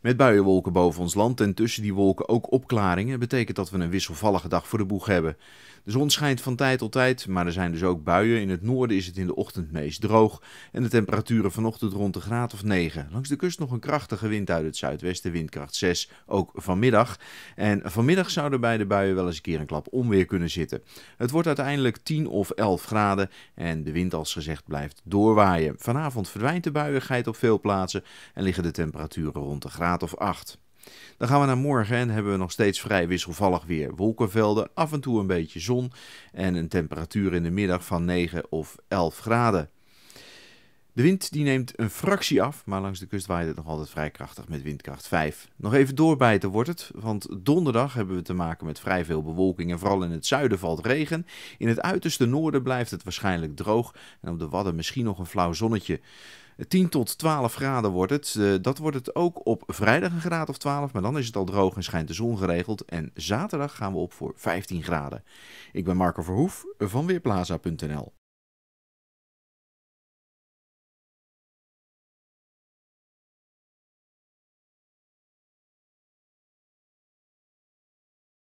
Met buienwolken boven ons land en tussen die wolken ook opklaringen, betekent dat we een wisselvallige dag voor de boeg hebben. De zon schijnt van tijd tot tijd, maar er zijn dus ook buien. In het noorden is het in de ochtend meest droog en de temperaturen vanochtend rond de graad of 9. Langs de kust nog een krachtige wind uit het zuidwesten, windkracht 6, ook vanmiddag. En vanmiddag zouden bij de buien wel eens een keer een klap onweer kunnen zitten. Het wordt uiteindelijk 10 of 11 graden en de wind als gezegd blijft doorwaaien. Vanavond verdwijnt de buiigheid op veel plaatsen en liggen de temperaturen rond de graad of 8. Dan gaan we naar morgen en hebben we nog steeds vrij wisselvallig weer. Wolkenvelden, af en toe een beetje zon en een temperatuur in de middag van 9 of 11 graden. De wind die neemt een fractie af, maar langs de kust waait het nog altijd vrij krachtig met windkracht 5. Nog even doorbijten wordt het, want donderdag hebben we te maken met vrij veel bewolking en vooral in het zuiden valt regen. In het uiterste noorden blijft het waarschijnlijk droog en op de wadden misschien nog een flauw zonnetje. 10 tot 12 graden wordt het. Eh, dat wordt het ook op vrijdag een graad of 12, maar dan is het al droog en schijnt de zon geregeld. En zaterdag gaan we op voor 15 graden. Ik ben Marco Verhoef van Weerplaza.nl.